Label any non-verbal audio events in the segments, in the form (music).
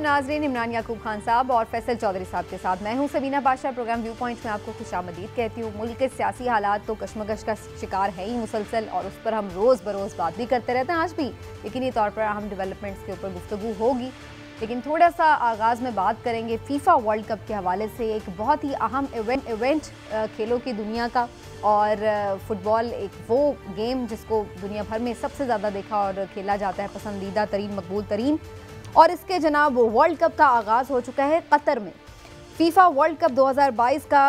आदाब नाजरीन इमरान याकूब खान साहब और फैसल चौधरी साहब के साथ मैं हूं सबीना बादशाह प्रोग्राम व्यू पॉइंट में आपको खुश मदीद कहती हूँ मुल्क के सियासी हालात तो कश्मकश का शिकार है ही मुसलसल और उस पर हम रोज़ बरोज़ बात भी करते रहते हैं आज भी यकीनी तौर पर अहम डेवलपमेंट्स के ऊपर गुफ्तु होगी लेकिन थोड़ा सा आगाज़ में बात करेंगे फीफा वर्ल्ड कप के हवाले से एक बहुत ही अहम इवेंट इवेंट खेलों की दुनिया का और फुटबॉल एक वो गेम जिसको दुनिया भर में सबसे ज़्यादा देखा और खेला जाता है पसंदीदा तरीन मकबूल तरीन और इसके जनाब वर्ल्ड कप का आगाज़ हो चुका है कतर में फीफा वर्ल्ड कप 2022 का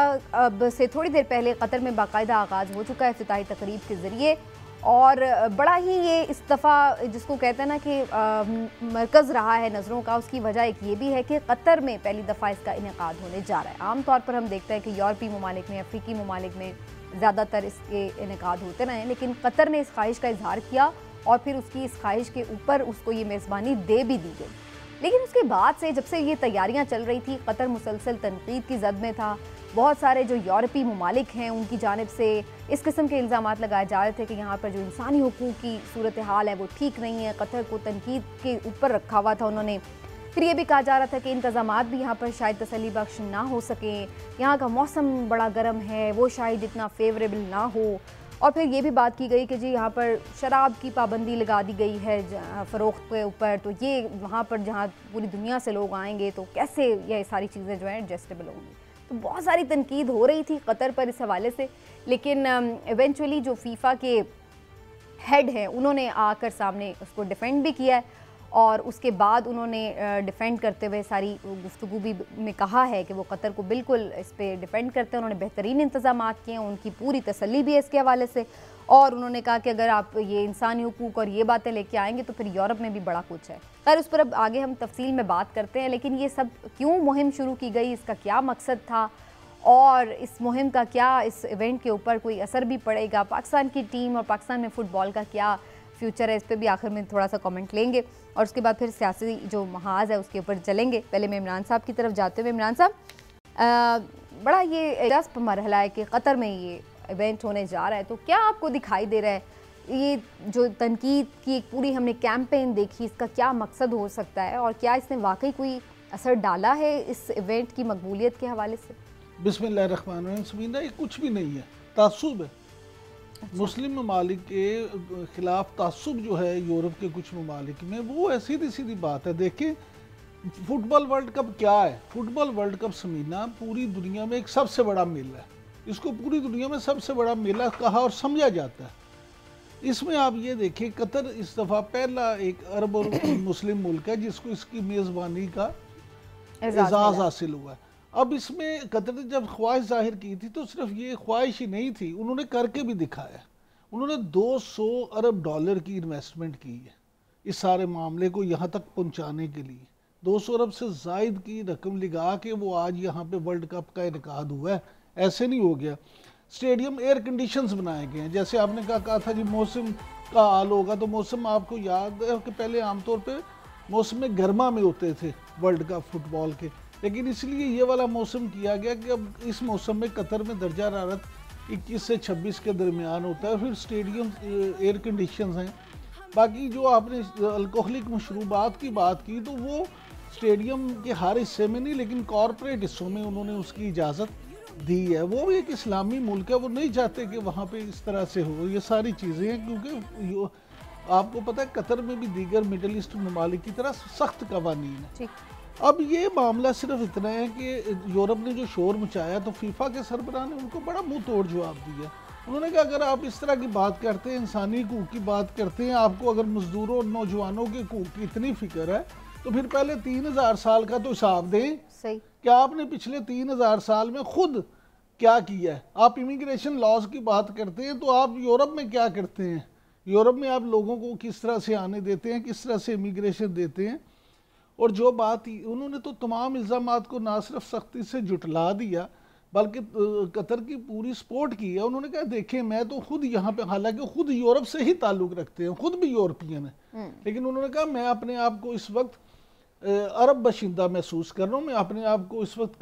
अब से थोड़ी देर पहले कतर में बाकायदा आगाज़ हो चुका है अफ्ताही तकरीब के ज़रिए और बड़ा ही ये इस्तीफ़ा जिसको कहते हैं ना कि मरकज़ रहा है नज़रों का उसकी वजह एक ये भी है कि कतर में पहली दफ़ा इसका इनका होने जा रहा है आमतौर पर हम देखते हैं कि यूरोपी ममालिक में अफ्रीकी ममालिक में ज़्यादातर इसके इनका होते रहे लेकिन कतर ने इस ख्वाहिश का इजहार किया और फिर उसकी इस ख्वाहिश के ऊपर उसको ये मेज़बानी दे भी दी गई लेकिन उसके बाद से जब से ये तैयारियां चल रही थी कतर मुसलसल तनकीद की जद में था बहुत सारे जो यूरोपी ममालिक हैं उनकी जानब से इस किस्म के इल्ज़ाम लगाए जा रहे थे कि यहाँ पर जो इंसानी हकूक़ की सूरत हाल है वो ठीक नहीं है कतर को तनकीद के ऊपर रखा हुआ था उन्होंने फिर ये भी कहा जा रहा था कि इंतजाम भी यहाँ पर शायद तसली बख्श ना हो सकें यहाँ का मौसम बड़ा गर्म है वो शायद इतना फेवरेबल ना हो और फिर ये भी बात की गई कि जी यहाँ पर शराब की पाबंदी लगा दी गई है फ़रोख्त के ऊपर तो ये वहाँ पर जहाँ पूरी दुनिया से लोग आएंगे तो कैसे ये सारी चीज़ें जो हैं एडजस्टेबल होंगी तो बहुत सारी तनकीद हो रही थी कतर पर इस हवाले से लेकिन इवेंचुअली जो फीफा के हेड हैं उन्होंने आकर सामने उसको डिफेंड भी किया है और उसके बाद उन्होंने डिफेंड करते हुए सारी गुफ्तु भी में कहा है कि वो कतर को बिल्कुल इस पर डिपेंड करते हैं उन्होंने बेहतरीन इंतजाम किए हैं उनकी पूरी तसली भी है इसके हवाले से और उन्होंने कहा कि अगर आप ये इंसानी हकूक और ये बातें लेके आएंगे तो फिर यूरोप में भी बड़ा कुछ है खैर उस पर अब आगे हम तफसील में बात करते हैं लेकिन ये सब क्यों मुहिम शुरू की गई इसका क्या मकसद था और इस मुहिम का क्या इस इवेंट के ऊपर कोई असर भी पड़ेगा पाकिस्तान की टीम और पाकिस्तान में फ़ुटबॉल का क्या फ्यूचर है इस पर भी आखिर में थोड़ा सा कमेंट लेंगे और उसके बाद फिर सियासी जो महाज है उसके ऊपर चलेंगे पहले मैं इमरान साहब की तरफ जाते हुए इमरान साहब बड़ा ये रस्प मरहला है कि क़तर में ये इवेंट होने जा रहा है तो क्या आपको दिखाई दे रहा है ये जो तनकीद की एक पूरी हमने कैंपेन देखी इसका क्या मकसद हो सकता है और क्या इसने वाकई कोई असर डाला है इस इवेंट की मकबूलियत के हवाले से बिसमीम ये कुछ भी नहीं है तासुब है अच्छा। मुस्लिम ममालिक के खिलाफ तसब जो है यूरोप के कुछ ममालिक में वो सीधी सीधी बात है देखें फुटबॉल वर्ल्ड कप क्या है फुटबॉल वर्ल्ड कप समीना पूरी दुनिया में एक सबसे बड़ा मेला है इसको पूरी दुनिया में सबसे बड़ा मेला कहा और समझा जाता है इसमें आप ये देखें कतर इस दफ़ा पहला एक अरब और मुस्लिम मुल्क है जिसको इसकी मेज़बानी का एजाज़ हासिल हुआ है अब इसमें कतर ने जब ख्वाहिश जाहिर की थी तो सिर्फ ये ख्वाहिश ही नहीं थी उन्होंने करके भी दिखाया उन्होंने 200 अरब डॉलर की इन्वेस्टमेंट की है इस सारे मामले को यहाँ तक पहुँचाने के लिए 200 अरब से जायद की रकम लगा के वो आज यहाँ पे वर्ल्ड कप का इनका हुआ है ऐसे नहीं हो गया स्टेडियम एयर कंडीशन बनाए गए हैं जैसे आपने कहा कहा था जी मौसम का हाल होगा तो मौसम आपको याद है कि पहले आमतौर पर मौसम गर्मा में होते थे वर्ल्ड कप फुटबॉल के लेकिन इसलिए ये वाला मौसम किया गया कि अब इस मौसम में कतर में दर्जा हरारत 21 से 26 के दरमियान होता है फिर स्टेडियम एयर कंडीशन हैं बाकी जो आपने अल्कोहलिक मशरूबात की बात की तो वो स्टेडियम के हर हिस्से में नहीं लेकिन कॉरपोरेट हिस्सों में उन्होंने उसकी इजाज़त दी है वो भी एक इस्लामी मुल्क है वो नहीं चाहते कि वहाँ पे इस तरह से हो ये सारी चीज़ें हैं क्योंकि आपको पता है कतर में भी दीगर मिडल ईस्ट ममालिक की तरह सख्त कवानीन है अब ये मामला सिर्फ इतना है कि यूरोप ने जो शोर मचाया तो फीफा के सरबराह ने उनको बड़ा मुंह तोड़ जवाब दिया उन्होंने कहा अगर आप इस तरह की बात करते हैं इंसानी हकूक की बात करते हैं आपको अगर मज़दूरों और नौजवानों के हकूक की इतनी फिक्र है तो फिर पहले तीन हज़ार साल का तो हिसाब दें कि आपने पिछले तीन हज़ार साल में खुद क्या किया है आप इमिग्रेशन लॉज की बात करते हैं तो आप यूरोप में क्या करते हैं यूरोप में आप लोगों को किस तरह से आने देते हैं किस तरह से इमिग्रेशन देते हैं और जो बात ही उन्होंने तो तमाम इल्ज़ाम को ना सिर्फ सख्ती से जुटला दिया बल्कि कतर की पूरी सपोर्ट की है उन्होंने कहा देखें मैं तो खुद यहाँ पे हालांकि खुद यूरोप से ही ताल्लुक़ रखते हैं खुद भी यूरोपियन है हम्म। लेकिन उन्होंने कहा मैं अपने आप को इस वक्त अरब बशिंदा महसूस कर रहा हूँ मैं अपने आप को इस वक्त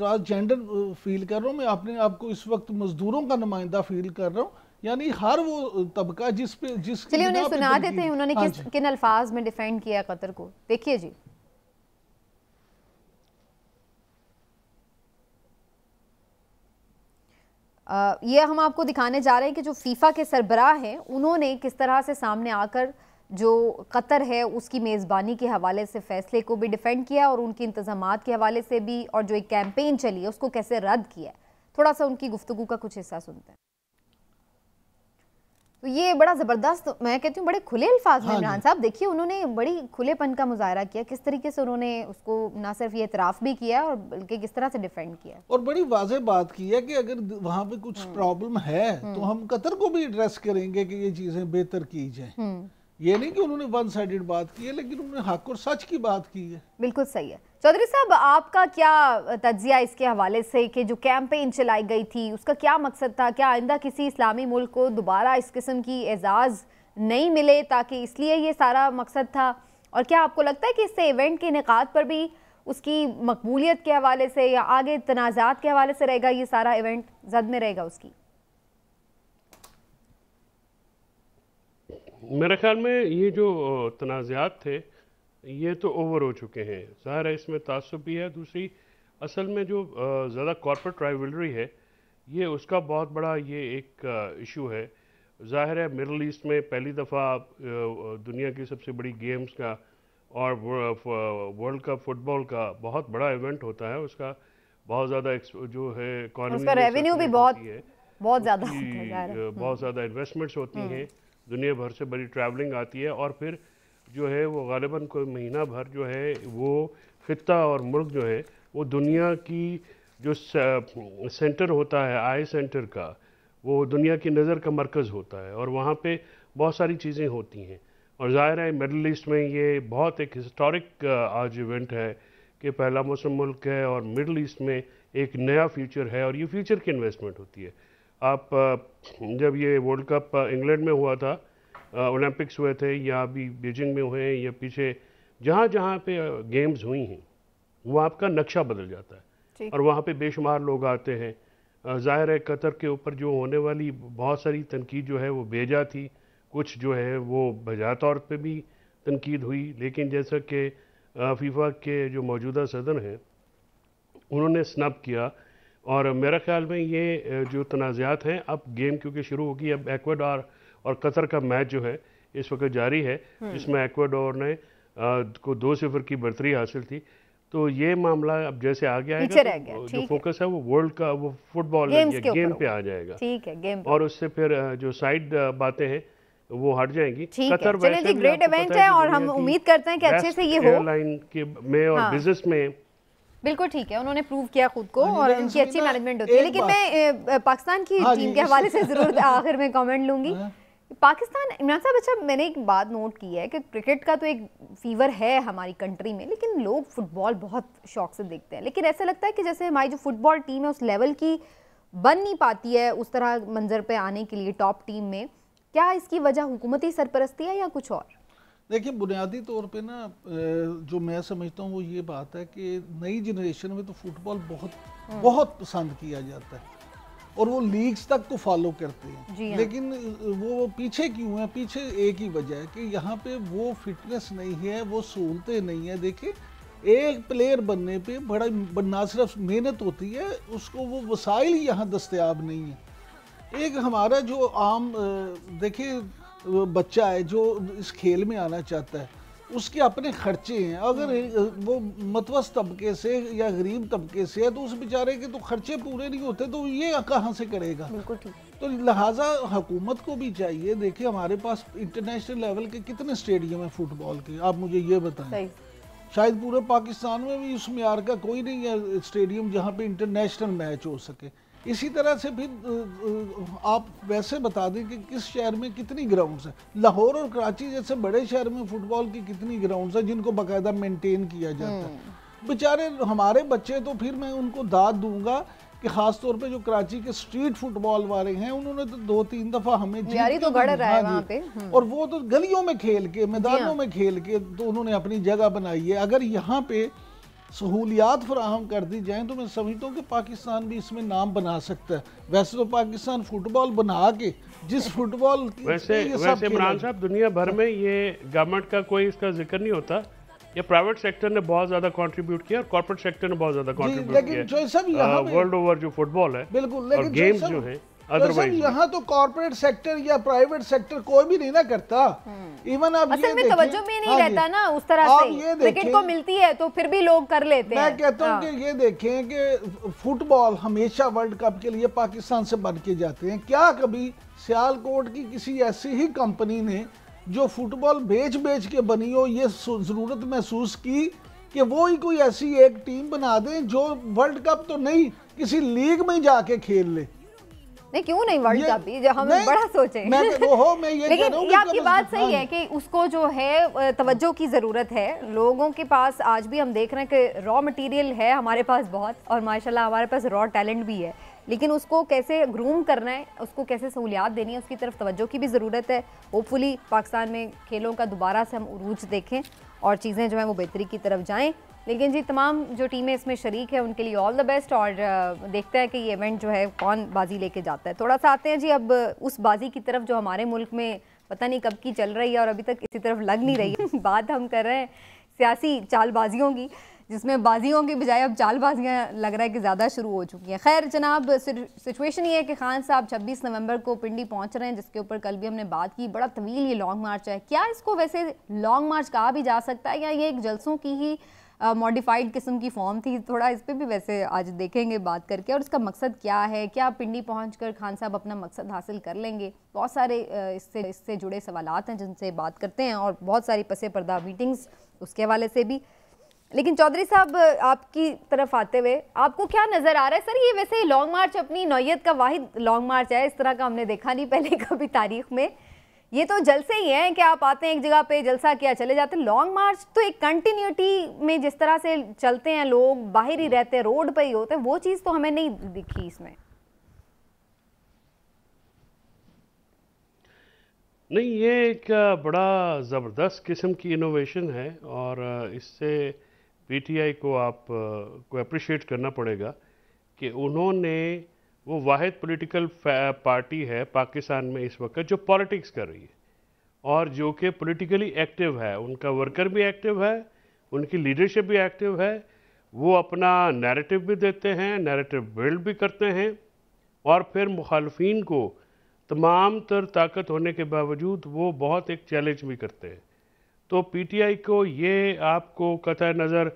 ट्रांसजेंडर फील कर रहा हूँ मैं अपने आप को इस वक्त मज़दूरों का नुमाइंदा फील कर रहा हूँ यानी हर वो तबका जिस पे जिस चलिए उन्हें सुना देते हैं उन्होंने हाँ किस किन अल्फाज में डिफेंड किया कतर को देखिए जी आ, ये हम आपको दिखाने जा रहे हैं कि जो फीफा के सरबराह हैं उन्होंने किस तरह से सामने आकर जो कतर है उसकी मेज़बानी के हवाले से फैसले को भी डिफेंड किया और उनके इंतजाम के हवाले से भी और जो एक कैंपेन चली है उसको कैसे रद्द किया थोड़ा सा उनकी गुफ्तु का कुछ हिस्सा सुनते हैं तो ये बड़ा ज़बरदस्त मैं कहती हूँ बड़े खुले अल्फाज में हाँ इमरान साहब देखिए उन्होंने बड़ी खुलेपन का मुजाहरा किया किस तरीके से उन्होंने उसको ना सिर्फ ये इतराफ़ भी किया और बल्कि किस तरह से डिफेंड किया और बड़ी वाजह बात की है कि अगर वहाँ पे कुछ हाँ। प्रॉब्लम है तो हाँ। हम कतर को भी एड्रेस करेंगे कि ये चीज़ें बेहतर की जाए ये नहीं कि उन्होंने वन साइडेड बात की है लेकिन उन्होंने हक और सच की बात की है बिल्कुल सही है चौधरी साहब आपका क्या तजिया इसके हवाले से कि जो कैंपेन चलाई गई थी उसका क्या मकसद था क्या आइंदा किसी इस्लामी मुल्क को दोबारा इस किस्म की एजाज़ नहीं मिले ताकि इसलिए ये सारा मकसद था और क्या आपको लगता है कि इससे इवेंट के निकात पर भी उसकी मकबूलियत के हवाले से या आगे तनाज़ात के हवाले से रहेगा ये सारा इवेंट जद में रहेगा उसकी मेरे ख्याल में ये जो तनाज़ात थे ये तो ओवर हो चुके हैं ज़ाहिर है इसमें तसब भी है दूसरी असल में जो ज़्यादा कॉरपोरेट ट्राइवलरी है ये उसका बहुत बड़ा ये एक इशू है ज़ाहिर है मिडल ईस्ट में पहली दफ़ा दुनिया की सबसे बड़ी गेम्स का और वर्ल्ड कप फुटबॉल का बहुत बड़ा इवेंट होता है उसका बहुत ज़्यादा जो है इकॉनमी रेवेन्यू भी बहुत बहुत ज़्यादा बहुत हम्म। ज़्यादा इन्वेस्टमेंट्स होती हम्म। हैं दुनिया भर से बड़ी ट्रैवलिंग आती है और फिर जो है वो गालिबा कोई महीना भर जो है वो ख़त्ता और मुल्क जो है वो दुनिया की जो सेंटर होता है आई सेंटर का वो दुनिया की नज़र का मरकज़ होता है और वहाँ पर बहुत सारी चीज़ें होती हैं और ज़ाहिर है मिडल ईस्ट में ये बहुत एक हिस्टोरिक आज इवेंट है कि पहला मौसम मुल्क है और मिडल ईस्ट में एक नया फ्यूचर है और ये फ्यूचर की इन्वेस्टमेंट होती है आप जब ये वर्ल्ड कप इंग्लैंड में हुआ था ओलंपिक्स हुए थे या अभी बीजिंग में हुए हैं या पीछे जहाँ जहाँ पे गेम्स हुई हैं वो आपका नक्शा बदल जाता है और वहाँ पे बेशुमार लोग आते हैं ज़ाहिर है कतर के ऊपर जो होने वाली बहुत सारी तनकीद जो है वो बेजा थी कुछ जो है वो बजा तौर पर भी तनकीद हुई लेकिन जैसा कि फीफा के जो मौजूदा सदन हैं उन्होंने स्नब किया और मेरा ख्याल में ये जो तनाज़ात हैं अब गेम क्योंकि शुरू होगी अब एक्वाडोर और कतर का मैच जो है इस वक्त जारी है हम्म। जिसमें एक्वाडोर ने आ, को दो सिफर की बर्तरी हासिल थी तो ये मामला अब जैसे आ गया है तो जो फोकस है वो वर्ल्ड का वो फुटबॉल गेम पे आ जाएगा ठीक है गेम और उससे फिर जो साइड बातें हैं वो हट जाएंगी कतर चलिए जी ग्रेट इवेंट है और हम उम्मीद करते हैं कि अच्छे से ये हो लाइन के में और हाँ। बिजनेस में बिल्कुल ठीक है उन्होंने प्रूव किया खुद को हाँ और उनकी अच्छी मैनेजमेंट होती है लेकिन मैं पाकिस्तान की टीम हाँ के हवाले से जरूर (laughs) आखिर में कमेंट लूंगी हाँ। पाकिस्तान इमरान साहब अच्छा मैंने एक बात नोट की है कि क्रिकेट का तो एक फीवर है हमारी कंट्री में लेकिन लोग फुटबॉल बहुत शौक से देखते हैं लेकिन ऐसा लगता है कि जैसे हमारी जो फुटबॉल टीम है उस लेवल की बन नहीं पाती है उस तरह मंजर पे आने के लिए टॉप टीम में क्या इसकी वजह हुकूमती सरपरस्ती है या कुछ और देखिए बुनियादी तौर पर ना जो मैं समझता हूँ वो ये बात है कि नई जनरेशन में तो फुटबॉल बहुत हम्म। बहुत पसंद किया जाता है और वो लीग्स तक को तो फॉलो करते हैं हाँ। लेकिन वो पीछे क्यों है पीछे एक ही वजह है कि यहाँ पे वो फिटनेस नहीं है वो सहूलतें नहीं है देखिए एक प्लेयर बनने पे बड़ा ना सिर्फ मेहनत होती है उसको वो वसाइल यहाँ दस्तियाब नहीं है एक हमारा जो आम देखिए बच्चा है जो इस खेल में आना चाहता है उसके अपने खर्चे हैं अगर हाँ। वो मतवस तबके से या गरीब तबके से है तो उस बेचारे के तो खर्चे पूरे नहीं होते तो ये कहाँ से करेगा तो लिहाजा हुकूमत को भी चाहिए देखिए हमारे पास इंटरनेशनल लेवल के कितने स्टेडियम हैं फुटबॉल के आप मुझे ये बताएं शायद पूरे पाकिस्तान में भी उस मैार का कोई नहीं है स्टेडियम जहाँ पे इंटरनेशनल मैच हो सके इसी तरह से भी आप वैसे बता दें कि किस शहर में कितनी ग्राउंड्स हैं लाहौर और कराची जैसे बड़े शहर में फुटबॉल की कितनी ग्राउंड्स हैं जिनको बाकायदा मेंटेन किया जाता है हम्म। बेचारे हमारे बच्चे तो फिर मैं उनको दाद दूंगा कि खास तौर पे जो कराची के स्ट्रीट फुटबॉल वाले हैं उन्होंने तो दो तीन दफा हमें तो रहा है पे हम्म। और वो तो गलियों में खेल के मैदानों हाँ। में खेल के तो उन्होंने अपनी जगह बनाई है अगर यहाँ पे सहूलियात फ्राहम कर दी जाएँ तो मैं समझता हूँ कि पाकिस्तान भी इसमें नाम बना सकता है वैसे तो पाकिस्तान फुटबॉल बना के जिस फुटबॉल वैसे वैसे इमरान साहब दुनिया भर हाँ। में ये गवर्नमेंट का कोई इसका जिक्र नहीं होता ये प्राइवेट सेक्टर ने बहुत ज्यादा कंट्रीब्यूट किया और कॉर्पोरेट सेक्टर ने बहुत ज्यादा कंट्रीब्यूट किया लेकिन वर्ल्ड ओवर जो फुटबॉल है बिल्कुल लेकिन और गेम्स जो है यहाँ तो कॉर्पोरेट सेक्टर या प्राइवेट सेक्टर कोई भी नहीं ना करता इवन हम्म। आप असल में तवज्जो में नहीं हाँ रहता ना उस तरह से क्रिकेट को मिलती है तो फिर भी लोग कर लेते हैं मैं कहता हूँ हाँ। कि ये देखें कि फुटबॉल हमेशा वर्ल्ड कप के लिए पाकिस्तान से बन के जाते हैं क्या कभी सियालकोट की किसी ऐसी ही कंपनी ने जो फुटबॉल बेच बेच के बनी हो ये ज़रूरत महसूस की कि वो ही कोई ऐसी एक टीम बना दें जो वर्ल्ड कप तो नहीं किसी लीग में जाके खेल ले नहीं क्यों नहीं वर्ल्ड कप भी हम हमें बड़ा सोचे मैं तो, वो हो मैं ये (laughs) लेकिन ये आपकी बात सही है कि उसको जो है तवज्जो की ज़रूरत है लोगों के पास आज भी हम देख रहे हैं कि रॉ मटेरियल है हमारे पास बहुत और माशाल्लाह हमारे पास रॉ टैलेंट भी है लेकिन उसको कैसे ग्रूम करना है उसको कैसे सहूलियात देनी है उसकी तरफ तवज्जो की भी ज़रूरत है होपफुली पाकिस्तान में खेलों का दोबारा से हम उरूज देखें और चीज़ें जो हैं वो बेहतरी की तरफ जाएँ लेकिन जी तमाम जो टीमें इसमें शरीक है उनके लिए ऑल द बेस्ट और देखते हैं कि ये इवेंट जो है कौन बाजी लेके जाता है थोड़ा सा आते हैं जी अब उस बाजी की तरफ जो हमारे मुल्क में पता नहीं कब की चल रही है और अभी तक इसी तरफ लग नहीं रही है (laughs) बात हम कर रहे हैं सियासी चालबाजियों की जिसमें बाजियों के बजाय अब चालबाजियाँ लग रहा है कि ज़्यादा शुरू हो चुकी हैं खैर जनाब सिचुएशन ये है कि खान साहब छब्बीस नवंबर को पिंडी पहुँच रहे हैं जिसके ऊपर कल भी हमने बात की बड़ा तवील ये लॉन्ग मार्च है क्या इसको वैसे लॉन्ग मार्च कहा भी जा सकता है या ये एक जलसों की ही मॉडिफाइड किस्म की फॉर्म थी थोड़ा इस पर भी वैसे आज देखेंगे बात करके और इसका मकसद क्या है क्या पिंडी पहुँच खान साहब अपना मकसद हासिल कर लेंगे बहुत सारे इससे इससे जुड़े सवाल हैं जिनसे बात करते हैं और बहुत सारी पसे पर्दा मीटिंग्स उसके हवाले से भी लेकिन चौधरी साहब आपकी तरफ आते हुए आपको क्या नज़र आ रहा है सर ये वैसे ही लॉन्ग मार्च अपनी नोयत का वाहिद लॉन्ग मार्च है इस तरह का हमने देखा नहीं पहले कभी तारीख में ये तो जलसे ही हैं कि आप आते हैं एक जगह पे जलसा किया चले जाते हैं लॉन्ग मार्च तो एक कंटिन्यूटी में जिस तरह से चलते हैं लोग बाहर ही रहते हैं रोड पर ही होते हैं वो चीज़ तो हमें नहीं दिखी इसमें नहीं ये एक बड़ा ज़बरदस्त किस्म की इनोवेशन है और इससे पीटीआई को आप को अप्रिशिएट करना पड़ेगा कि उन्होंने वो वाद पॉलिटिकल पार्टी है पाकिस्तान में इस वक्त जो पॉलिटिक्स कर रही है और जो कि पॉलिटिकली एक्टिव है उनका वर्कर भी एक्टिव है उनकी लीडरशिप भी एक्टिव है वो अपना नैरेटिव भी देते हैं नैरेटिव बिल्ड भी करते हैं और फिर मुखालफन को तमाम तर ताकत होने के बावजूद वो बहुत एक चैलेंज भी करते हैं तो पीटीआई को ये आपको कतः नज़र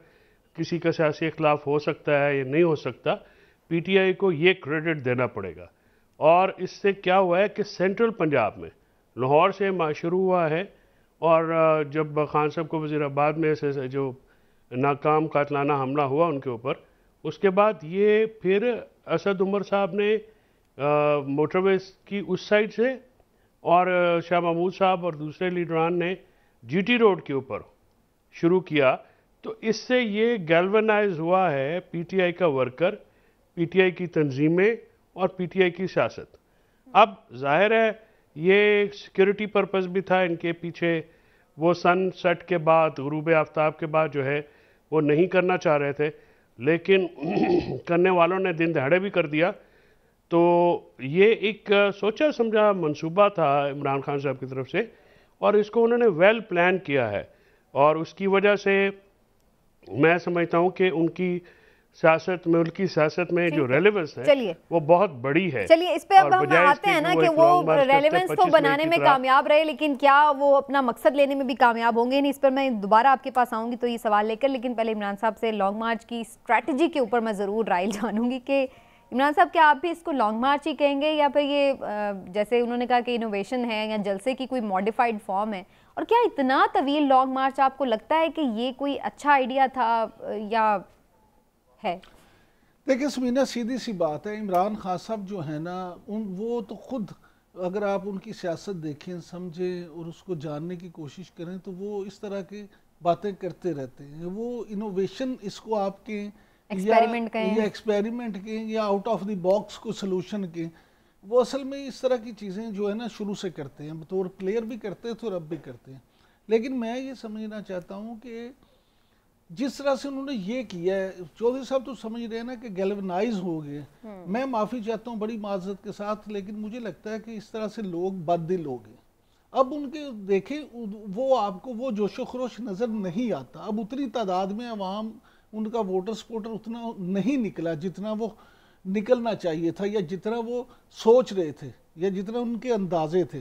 किसी का सियासी अखिलाफ हो सकता है या नहीं हो सकता पीटीआई को ये क्रेडिट देना पड़ेगा और इससे क्या हुआ है कि सेंट्रल पंजाब में लाहौर से शुरू हुआ है और जब खान साहब को वजीराबाद में से जो नाकाम कातलाना हमला हुआ उनके ऊपर उसके बाद ये फिर असद उमर साहब ने मोटरवेज की उस साइड से और शाह महमूद साहब और दूसरे लीडरान ने जीटी रोड के ऊपर शुरू किया तो इससे ये गैल्वनाइज हुआ है पीटीआई का वर्कर पीटीआई की तंजीमें और पीटीआई की सियासत अब जाहिर है ये सिक्योरिटी पर्पज़ भी था इनके पीछे वो सनसेट के बाद गुरूब आफ्ताब के बाद जो है वो नहीं करना चाह रहे थे लेकिन (clears throat) करने वालों ने दिन दहाड़े भी कर दिया तो ये एक सोचा समझा मंसूबा था इमरान खान साहब की तरफ से और इसको उन्होंने वेल प्लान किया है और उसकी वजह से मैं समझता हूँ कि उनकी सियासत मुल्क की सियासत में जो रेलिवेंस है वो बहुत बड़ी है चलिए इस पे अब हम आते हैं ना कि वो रेलिवेंस तो बनाने में कामयाब रहे लेकिन क्या वो अपना मकसद लेने में भी कामयाब होंगे नहीं इस पर मैं दोबारा आपके पास आऊंगी तो ये सवाल लेकर लेकिन पहले इमरान साहब से लॉन्ग मार्च की स्ट्रैटेजी के ऊपर मैं ज़रूर राय जानूंगी कि इमरान साहब क्या आप भी इसको लॉन्ग मार्च ही कहेंगे या फिर ये जैसे उन्होंने कहा कि इनोवेशन है या जलसे की कोई मॉडिफाइड फॉर्म है और क्या इतना तवील लॉन्ग मार्च आपको लगता है कि ये कोई अच्छा आइडिया था या है देखिए समीना सीधी सी बात है इमरान खान साहब जो है ना उन वो तो खुद अगर आप उनकी सियासत देखें समझें और उसको जानने की कोशिश करें तो वो इस तरह के बातें करते रहते हैं वो इनोवेशन इसको आपके एक्सपेरिमेंट कहें या एक्सपेरिमेंट के या आउट ऑफ द बॉक्स को सोल्यूशन के वो असल में इस तरह की चीज़ें जो है ना शुरू से करते हैं बतौर प्लेयर भी करते हैं तो रब भी करते हैं लेकिन मैं ये समझना चाहता हूँ कि जिस तरह से उन्होंने ये किया है चौधरी साहब तो समझ रहे हैं ना कि गैलवनाइज हो गए हम्म। मैं माफ़ी चाहता हूँ बड़ी माजरत के साथ लेकिन मुझे लगता है कि इस तरह से लोग बददिल हो गए अब उनके देखें वो आपको वो जोश खरोश नज़र नहीं आता अब उतनी तादाद में अवाम उनका वोटर सपोर्टर उतना नहीं निकला जितना वो निकलना चाहिए था या जितना वो सोच रहे थे या जितना उनके अंदाजे थे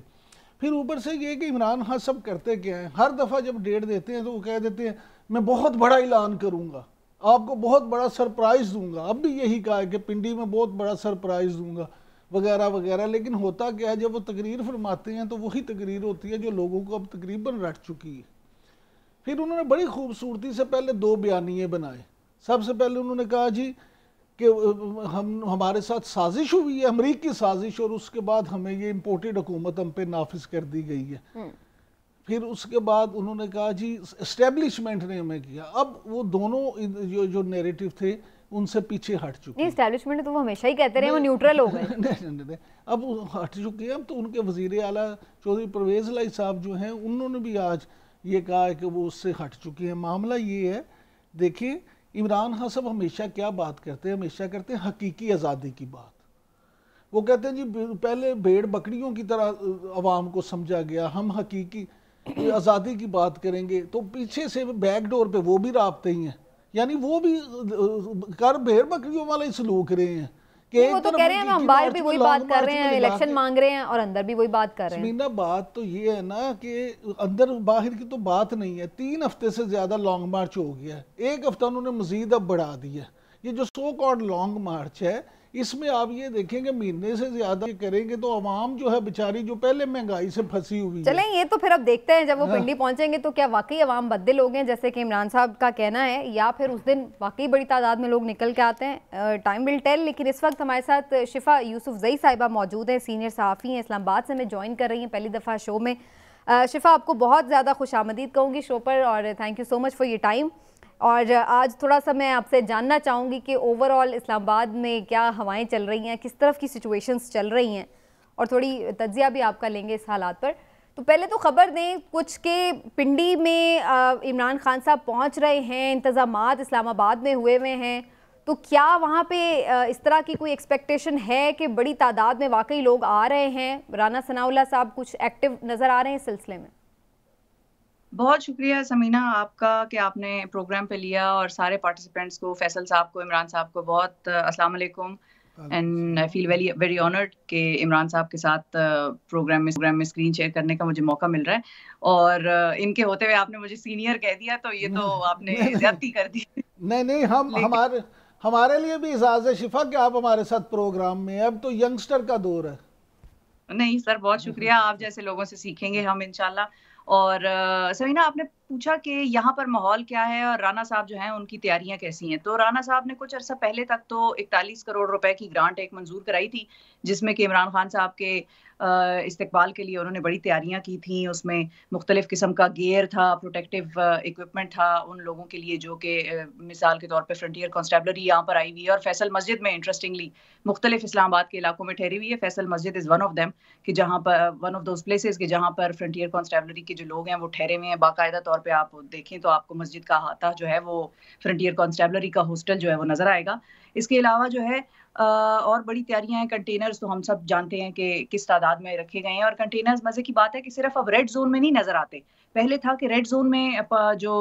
फिर ऊपर से ये कि इमरान खान सब करते क्या हैं हर दफ़ा जब डेट देते हैं तो वो कह देते हैं मैं बहुत बड़ा ऐलान करूंगा आपको बहुत बड़ा सरप्राइज़ दूंगा अब भी यही कहा है कि पिंडी में बहुत बड़ा सरप्राइज़ दूंगा वगैरह वगैरह लेकिन होता क्या है जब वो तकरीर फरमाते हैं तो वही तकरीर होती है जो लोगों को अब तकरीबन रट चुकी है फिर उन्होंने बड़ी खूबसूरती से पहले दो बयानिए बनाए सबसे पहले उन्होंने कहा जी कि हम हमारे साथ साजिश हुई है अमरीकी साजिश और उसके बाद हमें ये इम्पोर्टेड हुकूमत हम पे नाफिज कर दी गई है हम्म। फिर उसके बाद उन्होंने कहा जी इस्टेब्लिशमेंट ने हमें किया अब वो दोनों जो जो नेरेटिव थे उनसे पीछे हट चुके नहीं इस्टेब्लिशमेंट तो वो हमेशा ही कहते रहे वो न्यूट्रल हो (laughs) गए नहीं नहीं नहीं अब हट चुके हैं अब तो उनके वजीर आला चौधरी परवेज लाई साहब जो हैं उन्होंने भी आज ये कहा है कि वो उससे हट चुके हैं मामला ये है देखिए इमरान खान साहब हमेशा क्या बात करते हैं हमेशा करते हैं हकीकी आज़ादी की बात वो कहते हैं जी पहले भेड़ बकरियों की तरह आवाम को समझा गया हम हकीकी आज़ादी की बात करेंगे तो पीछे से बैकडोर पे वो भी रबते ही हैं यानी वो भी कर भेड़ बकरियों वाला ही सलूक रहे हैं वो तो कह रहे हैं हम बाहर भी वही बात कर रहे हैं इलेक्शन मांग रहे हैं और अंदर भी वही बात कर रहे हैं बात तो ये है ना कि अंदर बाहर की तो बात नहीं है तीन हफ्ते से ज़्यादा लॉन्ग मार्च हो गया है एक हफ्ता उन्होंने मजीद अब बढ़ा दिया ये जो सो कॉर्ड लॉन्ग मार्च है इसमें आप ये देखेंगे महीने से ज्यादा करेंगे तो आवाम जो है बेचारी जो पहले महंगाई से फंसी हुई चले ये तो फिर अब देखते हैं जब वो हाँ। पिंडी पहुंचेंगे तो क्या वाकई आवाम बदल हो गए जैसे कि इमरान साहब का कहना है या फिर उस दिन वाकई बड़ी तादाद में लोग निकल के आते हैं टाइम विल टेल लेकिन इस वक्त हमारे साथ शिफा यूसुफ जई साहिबा मौजूद हैं सीनियर सहाफ़ी हैं इस्लामाबाद से हमें ज्वाइन कर रही हैं पहली दफ़ा शो में शिफा आपको बहुत ज़्यादा खुश आमदीद कहूंगी शो पर और thank you so much for your time और आज थोड़ा सा मैं आपसे जानना चाहूँगी कि ओवरऑल इस्लामाबाद में क्या हवाएं चल रही हैं किस तरफ की सिचुएशंस चल रही हैं और थोड़ी तजिया भी आपका लेंगे इस हालात पर तो पहले तो ख़बर दें कुछ के पिंडी में इमरान खान साहब पहुँच रहे हैं इंतज़ाम इस्लामाबाद में हुए हुए हैं तो क्या वहाँ पे इस तरह की कोई एक्सपेक्टेशन है कि बड़ी तादाद में वाकई लोग आ रहे हैं राना सनाउल्ला साहब कुछ एक्टिव नज़र आ रहे हैं इस सिलसिले में बहुत शुक्रिया समीना आपका कि आपने प्रोग्राम पे लिया और सारे पार्टिसिपेंट्स को फैसल साहब को इमरान साहब को बहुत अस्सलाम वालेकुम and I feel very very honoured कि इमरान साहब के साथ प्रोग्राम में प्रोग्राम में स्क्रीन शेयर करने का मुझे मौका मिल रहा है और इनके होते हुए आपने मुझे सीनियर कह दिया तो ये तो आपने ज्यादती कर दी नहीं नहीं हम हमारे हमारे लिए भी इजाज़ शिफा कि आप हमारे साथ प्रोग्राम में अब तो यंगस्टर का दौर है नहीं सर बहुत (laughs) शुक्रिया आप जैसे लोगों से सीखेंगे हम इंशाल्लाह और समीना आपने पूछा कि यहाँ पर माहौल क्या है और राणा साहब जो हैं उनकी तैयारियां कैसी हैं तो राणा साहब ने कुछ अर्सा पहले तक तो इकतालीस करोड़ रुपए की ग्रांट एक मंजूर कराई थी जिसमें कि इमरान खान साहब के इस्तेबाल के लिए उन्होंने बड़ी तैयारियां की थी उसमें मुख्तलिफ़ किस्म का गेयर था प्रोटेक्टिव इक्विपमेंट था उन लोगों के लिए जो कि मिसाल के तौर पर फ्रंटियर कॉन्स्टेबलरी यहाँ पर आई हुई है और फैसल मस्जिद में इंटरेस्टिंगली मुख्तलिफ इस्लामाबाद के इलाकों में ठहरी हुई है फैसल मस्जिद इज़ वन ऑफ देम कि जहाँ पर वन ऑफ दोज प्लेसेज के जहाँ पर फ्रंटियर कॉन्स्टेबलरी के जो लोग हैं वो ठहरे हुए हैं बाकायदा तौर पर आप देखें तो आपको मस्जिद का अहाता जो है वो फ्रंटियर कॉन्स्टेबलरी का हॉस्टल जो है वो नज़र आएगा इसके अलावा जो है और बड़ी तैयारियां हैं कंटेनर्स तो हम सब जानते हैं कि किस तादाद में रखे गए हैं और कंटेनर्स मजे की बात है कि सिर्फ अब रेड जोन में नहीं नजर आते पहले था कि रेड जोन में जो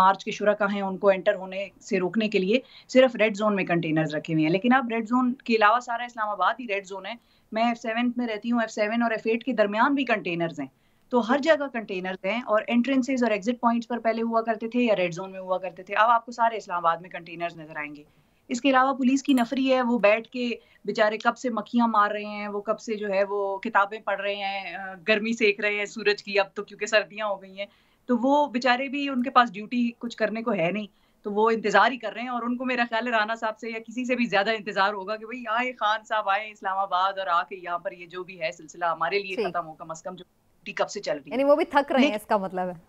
मार्च के शुरा है उनको एंटर होने से रोकने के लिए सिर्फ रेड जोन में कंटेनर्स रखे हुए हैं लेकिन अब रेड जोन के अलावा सारा इस्लामाबाद ही रेड जोन है मैं एफ सेवन में रहती हूँ एफ सेवन और एफ एट के दरमियान भी कंटेनर्स हैं तो हर जगह कंटेनर्स हैं और एंट्रेंसेज और एग्जिट पॉइंट्स पर पहले हुआ करते थे या रेड जोन में हुआ करते थे अब आपको सारे इस्लामाबाद में कंटेनर्स नजर आएंगे इसके अलावा पुलिस की नफरी है वो बैठ के बेचारे कब से मक्खियां मार रहे हैं वो कब से जो है वो किताबें पढ़ रहे हैं गर्मी सेक रहे हैं सूरज की अब तो क्योंकि सर्दियां हो गई हैं तो वो बेचारे भी उनके पास ड्यूटी कुछ करने को है नहीं तो वो इंतजार ही कर रहे हैं और उनको मेरा ख्याल है राना साहब से या किसी से भी ज्यादा इंतजार होगा कि भाई आए खान साहब आए इस्लामाबाद और आके यहाँ पर ये जो भी है सिलसिला हमारे लिए खत्म हो कम अज कम जो कब से चल रही है वो भी थक रहे हैं इसका मतलब है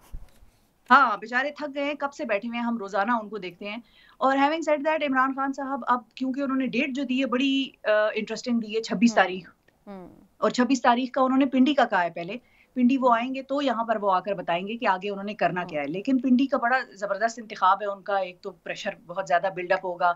हाँ बेचारे थक गए हैं कब से बैठे हुए हैं हम रोजाना उनको देखते हैं और having said that Imran Khan साहब अब क्योंकि उन्होंने डेट जो दी है बड़ी इंटरेस्टिंग दी है छब्बीस हम्म, तारीख हम्म। और छब्बीस तारीख का उन्होंने पिंडी का कहा है पहले पिंडी वो आएंगे तो यहाँ पर वो आकर बताएंगे कि आगे उन्होंने करना क्या है हम्म। लेकिन पिंडी का बड़ा जबरदस्त इंतखाब है उनका एक तो प्रेशर बहुत ज्यादा बिल्डअप होगा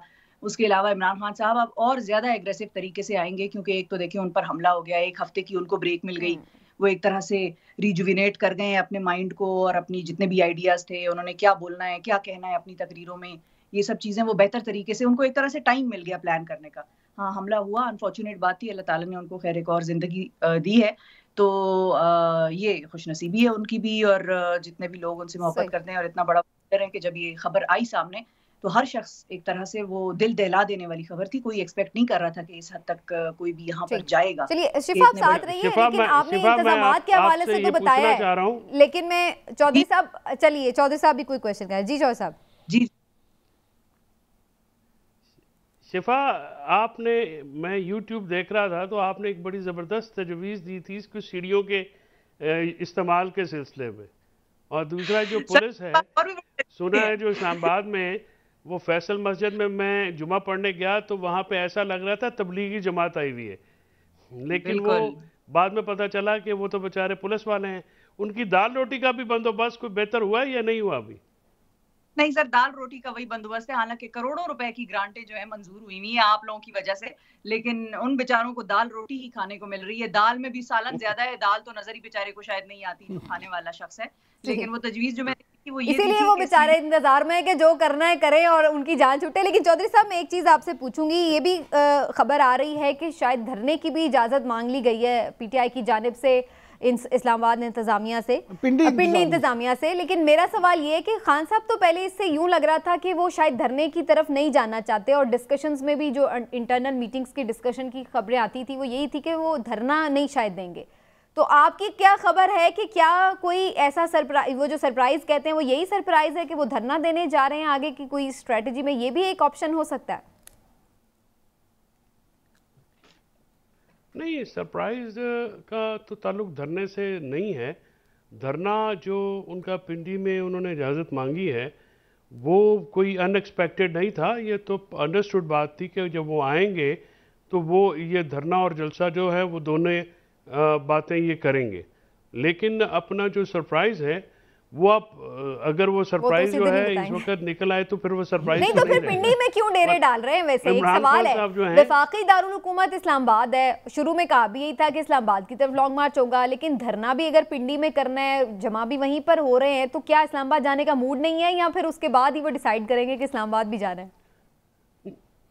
उसके अलावा इमरान खान साहब अब और ज्यादा एग्रेसिव तरीके से आएंगे क्योंकि एक तो देखिए उन पर हमला हो गया एक हफ्ते की उनको ब्रेक मिल गई वो एक तरह से रिजुविनेट कर गए हैं अपने माइंड को और अपनी जितने भी आइडियाज थे उन्होंने क्या बोलना है क्या कहना है अपनी तकरीरों में ये सब चीजें वो बेहतर तरीके से उनको एक तरह से टाइम मिल गया प्लान करने का हाँ हमला हुआ अनफॉर्चुनेट बात थी अल्लाह ताला ने उनको खैर एक और जिंदगी दी है तो ये खुशनसीबी है उनकी भी और जितने भी लोग उनसे मोहब्बत करते हैं और इतना बड़ा है कि जब ये खबर आई सामने तो हर शख्स एक तरह से वो दिल दहला देने वाली खबर थी कोई एक्सपेक्ट नहीं कर रहा था कि इस हद तक कोई भी यहाँ पर जाएगा चलिए तो शिफा साथ रही है लेकिन आपने इंतजामात के हवाले से तो बताया है लेकिन मैं चौधरी साहब चलिए चौधरी साहब भी कोई क्वेश्चन करें जी चौधरी साहब जी शिफा आपने मैं YouTube देख रहा था तो आपने एक बड़ी ज़बरदस्त तजवीज़ दी थी इसको सीढ़ियों के इस्तेमाल के सिलसिले में और दूसरा जो पुलिस है सुना है जो इस्लामाबाद में वो फैसल मस्जिद में मैं जुमा पढ़ने गया तो वहाँ पे ऐसा लग रहा था तबलीगी जमात आई हुई है लेकिन वो बाद में पता चला कि वो तो बेचारे पुलिस वाले हैं उनकी दाल रोटी का भी बंदोबस्त कोई बेहतर हुआ या नहीं हुआ अभी नहीं सर दाल रोटी का वही बंदोबस्त है हालांकि करोड़ों रुपए की ग्रांटें जो है मंजूर हुई हुई है आप लोगों की वजह से लेकिन उन बेचारों को दाल रोटी ही खाने को मिल रही है दाल में भी सालन ज्यादा है दाल तो नजर ही बेचारे को शायद नहीं आती जो खाने वाला शख्स है (laughs) लेकिन वो तजवीज जो मैं इसीलिए वो बेचारे इंतजार में है कि जो करना है करें और उनकी जान छूटे लेकिन चौधरी साहब मैं एक चीज़ आपसे पूछूंगी ये भी खबर आ रही है कि शायद धरने की भी इजाज़त मांग ली गई है पीटीआई की जानब से इस्लामाबाद इंतजामिया से पिंडी इंतजामिया से लेकिन मेरा सवाल ये है कि खान साहब तो पहले इससे यूं लग रहा था कि वो शायद धरने की तरफ नहीं जाना चाहते और डिस्कशंस में भी जो इंटरनल अं, मीटिंग्स की डिस्कशन की खबरें आती थी वो यही थी कि वो धरना नहीं शायद देंगे तो आपकी क्या खबर है कि क्या कोई ऐसा सरप्राइज वो जो सरप्राइज़ कहते हैं वो यही सरप्राइज़ है कि वो धरना देने जा रहे हैं आगे की कोई स्ट्रेटजी में ये भी एक ऑप्शन हो सकता है नहीं सरप्राइज का तो ताल्लुक धरने से नहीं है धरना जो उनका पिंडी में उन्होंने इजाज़त मांगी है वो कोई अनएक्सपेक्टेड नहीं था ये तो अंडरस्टूड बात थी कि जब वो आएंगे तो वो ये धरना और जलसा जो है वो दोनों बातें ये करेंगे लेकिन अपना जो सरप्राइज है वो आप अगर वो तो सरप्राइज जो है इस वक्त निकल आए तो फिर वो सरप्राइज नहीं तो, तो फिर पिंडी में क्यों डेरे डाल रहे हैं वैसे एक सवाल है विफाकी दारुलकूमत इस्लामाबाद है शुरू में कहा भी यही था कि इस्लामाबाद की तरफ लॉन्ग मार्च होगा लेकिन धरना भी अगर पिंडी में करना है जमा भी वहीं पर हो रहे हैं तो क्या इस्लामाबाद जाने का मूड नहीं है या फिर उसके बाद ही वो डिसाइड करेंगे कि इस्लामाबाद भी जाना है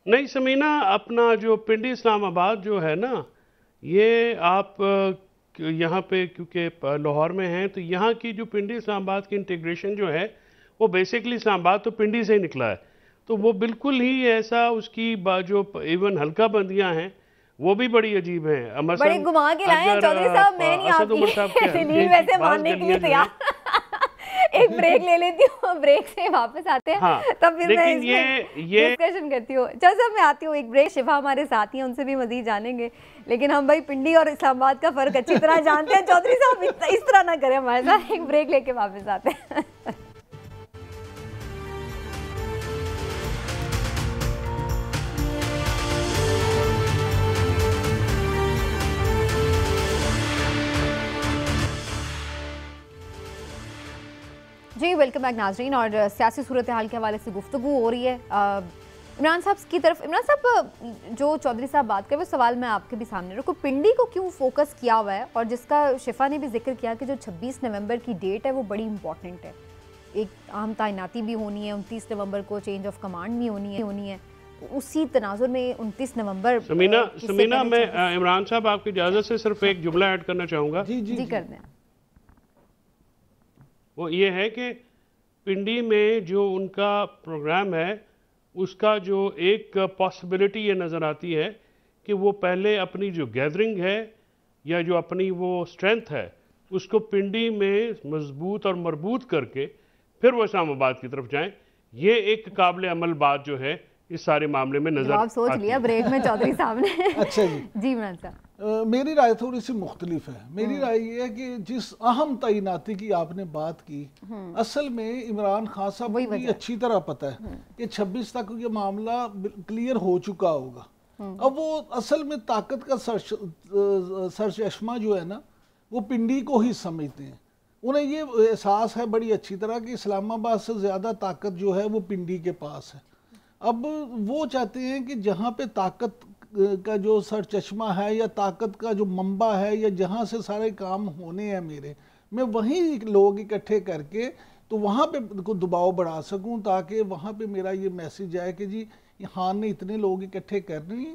नहीं समीना अपना जो पिंडी इस्लामाबाद जो है ना ये आप यहाँ पे क्योंकि लाहौर में हैं तो यहाँ की जो पिंडी इस्लामाबाद की इंटीग्रेशन जो है वो बेसिकली इस्लामाबाद तो पिंडी से ही निकला है तो वो बिल्कुल ही ऐसा उसकी जो इवन हल्का बंदियाँ हैं वो भी बड़ी अजीब है बड़े घुमा के लाए चौधरी साहब मैं नहीं आपकी (laughs) वैसे मानने के लिए तैयार (laughs) एक ब्रेक ले लेती हूँ ब्रेक से वापस आते हैं हाँ, तब फिर मैं ये ये डिस्कशन करती हूँ चल सब मैं आती हूँ एक ब्रेक शिफा हमारे साथ ही उनसे भी मजीद जानेंगे लेकिन हम भाई पिंडी और इस्लामाबाद का फ़र्क अच्छी तरह जानते हैं चौधरी साहब इस तरह ना करें हमारे साथ एक ब्रेक लेके वापस आते हैं जी वेलकम बैक नाजरीन और सियासी सूरत हाल के हवाले से गुफ्तु हो रही है इमरान साहब की तरफ इमरान साहब जो चौधरी साहब बात कर वो सवाल मैं आपके भी सामने रखूँ पिंडी को क्यों फोकस किया हुआ है और जिसका शिफा ने भी जिक्र किया कि जो 26 नवंबर की डेट है वो बड़ी इंपॉर्टेंट है एक आम तैनाती भी होनी है उनतीस नवंबर को चेंज ऑफ कमांड भी होनी है होनी है उसी तनाजुर में उनतीस नवंबर समीना मैं इमरान साहब आपकी इजाज़त से सिर्फ एक जुमला ऐड करना चाहूँगा जी जी कर दें वो ये है कि पिंडी में जो उनका प्रोग्राम है उसका जो एक पॉसिबिलिटी ये नज़र आती है कि वो पहले अपनी जो गैदरिंग है या जो अपनी वो स्ट्रेंथ है उसको पिंडी में मजबूत और मरबूत करके फिर वो इस्लामाबाद की तरफ जाएं ये एक काबिल अमल बात जो है इस सारे मामले में नजर आप सोच लिया ब्रेक में चौधरी (laughs) साहब ने अच्छा जी (laughs) जी मैं आ, मेरी राय थोड़ी सी मुख्तलिफ है मेरी हम्म। राय ये है कि जिस अहम तैनाती की आपने बात की हम्म। असल में इमरान खान साहब को अच्छी तरह पता है हम्म। कि 26 तक ये मामला क्लियर हो चुका होगा अब वो असल में ताकत का सर चश्मा जो है ना वो पिंडी को ही समझते हैं उन्हें ये एहसास है बड़ी अच्छी तरह कि इस्लामाबाद से ज़्यादा ताकत जो है वो पिंडी के पास है अब वो चाहते हैं कि जहाँ पे ताकत का जो सर चश्मा है या ताकत का जो मंबा है या जहाँ से सारे काम होने हैं मेरे मैं वहीं लोग इकट्ठे करके तो वहाँ पे को दबाव बढ़ा सकूँ ताकि वहाँ पे मेरा ये मैसेज आए कि जी हाँ ने इतने लोग इकट्ठे करने